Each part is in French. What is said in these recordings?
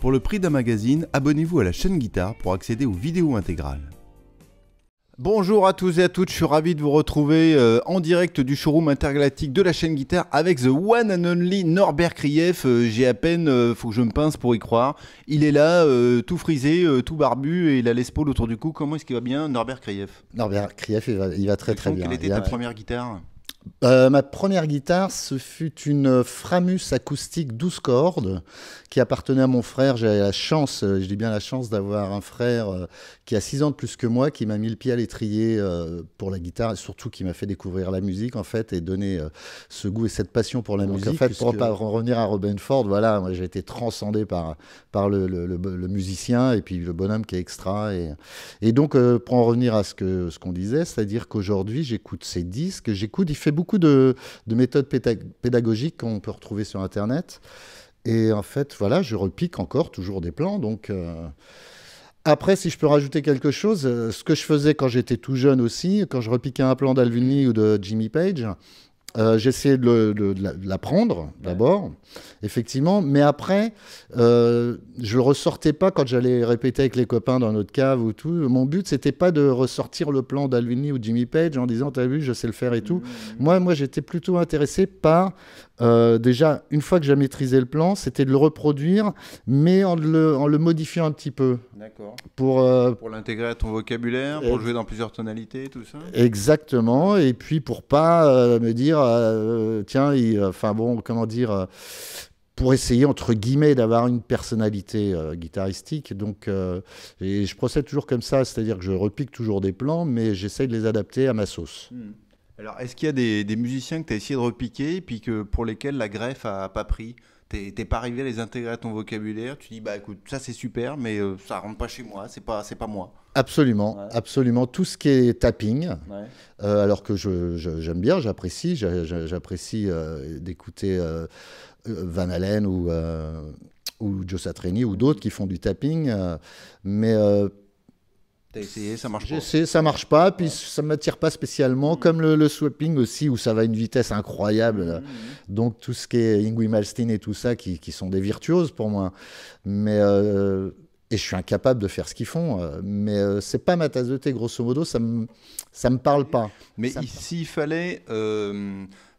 Pour le prix d'un magazine, abonnez-vous à la chaîne Guitare pour accéder aux vidéos intégrales. Bonjour à tous et à toutes, je suis ravi de vous retrouver euh, en direct du showroom intergalactique de la chaîne guitare avec The One and Only Norbert Krief. Euh, j'ai à peine, euh, faut que je me pince pour y croire. Il est là, tout frisé, tout barbu et il Les spaules autour du cou. Comment est-ce qu'il va bien, Norbert Krief Norbert Krief, va, il va très très bien. Quelle était ta première guitare euh, ma première guitare, ce fut une Framus acoustique 12 cordes qui appartenait à mon frère. J'ai la chance, euh, je dis bien la chance d'avoir un frère euh, qui a 6 ans de plus que moi, qui m'a mis le pied à l'étrier pour la guitare et surtout qui m'a fait découvrir la musique en fait et donner ce goût et cette passion pour la musique. En fait, revenir à Robin Ford, voilà, moi j'ai été transcendé par, par le, musicien et puis le bonhomme qui est extra. Et, et donc, pour en revenir à ce qu'on ce qu'on disait, c'est-à-dire qu'aujourd'hui j'écoute ses disques, j'écoute, il fait beaucoup de, méthodes pédagogiques qu'on peut retrouver sur Internet. Et en fait, voilà, je repique encore toujours des plans. Donc, euh, Après, si je peux rajouter quelque chose, euh, ce que je faisais quand j'étais tout jeune aussi, quand je repiquais un plan d'Alvini ou de Jimmy Page, euh, j'essayais de, l'apprendre d'abord, effectivement, mais après, euh, je ne ressortais pas quand j'allais répéter avec les copains dans notre cave ou tout. Mon but, c'était pas de ressortir le plan d'Alvini ou Jimmy Page en disant tu as vu, je sais le faire et tout. Mmh. Moi, moi j'étais plutôt intéressé par euh, déjà, une fois que j'ai maîtrisé le plan, c'était de le reproduire, mais en le, modifiant un petit peu. D'accord. Pour, euh, l'intégrer à ton vocabulaire, pour jouer dans plusieurs tonalités, tout ça Exactement. Et puis pour pas euh, me dire, tiens, enfin bon, comment dire, pour essayer, entre guillemets, d'avoir une personnalité guitaristique. Donc, et je procède toujours comme ça, c'est-à-dire que je repique toujours des plans, mais j'essaye de les adapter à ma sauce. Hmm. Alors, est-ce qu'il y a des, musiciens que tu as essayé de repiquer, et puis que, pour lesquels la greffe a pas pris T'es pas arrivé à les intégrer à ton vocabulaire Tu dis, bah écoute, ça c'est super, mais euh, ça rentre pas chez moi, c'est pas, pas moi. Absolument, absolument. Tout ce qui est tapping, euh, alors que j'aime bien, j'apprécie, j'apprécie euh, d'écouter Van Halen ou, ou Joe Satriani ou d'autres qui font du tapping, mais T'as essayé, ça marche pas. ça marche pas, puis ça m'attire pas spécialement, comme le, le, swapping aussi, où ça va à une vitesse incroyable. Mmh, mmh. Donc tout ce qui est Ingui Malstein et tout ça, qui, qui, sont des virtuoses pour moi. Mais, euh, et je suis incapable de faire ce qu'ils font, euh, mais euh, c'est pas ma tasse de thé, grosso modo, ça me, ça me parle pas. Mais s'il fallait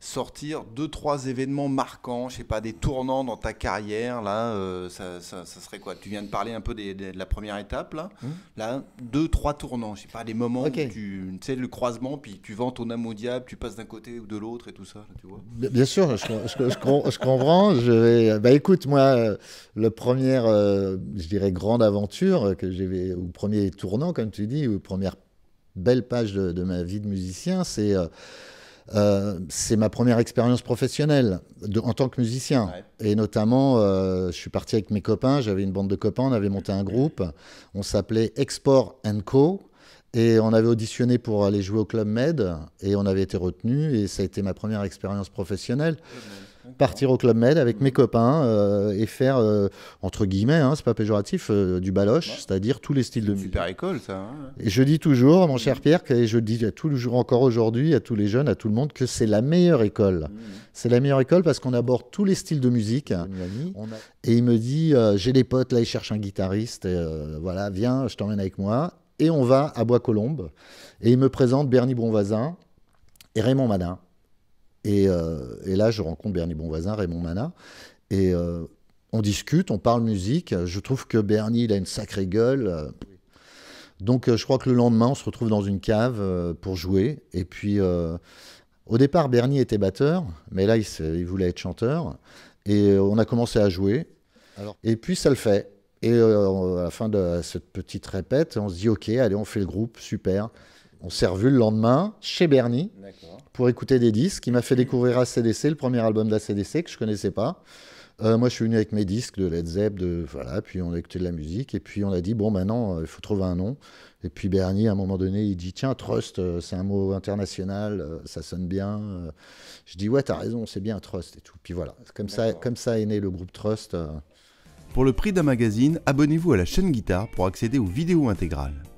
sortir deux, trois événements marquants, je sais pas, des tournants dans ta carrière, là, euh, ça, serait quoi Tu viens de parler un peu de la première étape, là. Hum. Là, deux, trois tournants, je sais pas, des moments où tu, sais, le croisement, puis tu vends ton âme au diable, tu passes d'un côté ou de l'autre et tout ça, tu vois. Bien sûr, je, je, comprends. Je vais, bah écoute, moi, euh, le premier, euh, je dirais, grande aventure que j'ai, ou premier tournant, comme tu dis, ou première belle page de, ma vie de musicien, c'est... Euh, c'est ma première expérience professionnelle en tant que musicien. Et notamment, euh, je suis parti avec mes copains, j'avais une bande de copains, on avait monté un groupe, on s'appelait Export Co. Et on avait auditionné pour aller jouer au Club Med, et on avait été retenu, et ça a été ma première expérience professionnelle partir au Club Med avec mm. mes copains euh, et faire, euh, entre guillemets, hein, c'est pas péjoratif, euh, du baloche, c'est-à-dire tous les styles de musique. Super école, ça. Hein, et je dis toujours, mon mm. cher Pierre, et je dis toujours encore aujourd'hui à tous les jeunes, à tout le monde, que c'est la meilleure école. Mm. C'est la meilleure école parce qu'on aborde tous les styles de musique. Et il me dit, j'ai des potes, là, ils cherchent un guitariste, voilà, viens, je t'emmène avec moi. Et on va à Bois-Colombes. Et il me présente Bernie Bronvazin et Raymond Madin. Euh, et, là, je rencontre Bernie Bonvoisin, Raymond Mana. Et euh, on discute, on parle musique. Je trouve que Bernie, il a une sacrée gueule. Donc, euh, je crois que le lendemain, on se retrouve dans une cave pour jouer. Et puis, au départ, Bernie était batteur, mais là, il, voulait être chanteur. Et on a commencé à jouer. Et puis, ça le fait. Et à la fin de cette petite répète, on se dit, OK, allez, on fait le groupe, super on s'est revu le lendemain chez Bernie pour écouter des disques. Il m'a fait découvrir ACDC, le premier album de que je connaissais pas. Euh, moi, je suis venu avec mes disques de Led Zepp, de, voilà, puis on a écouté de la musique, et puis on a dit, bon, maintenant, euh, il faut trouver un nom. Et puis Bernie, à un moment donné, il dit, tiens, trust, euh, c'est un mot international, ça sonne bien. Je dis, ouais, t'as raison, c'est bien trust et tout. Puis voilà, comme ça, comme ça est né le groupe Trust. Pour le prix d'un magazine, abonnez-vous à la chaîne Guitare pour accéder aux vidéos intégrales.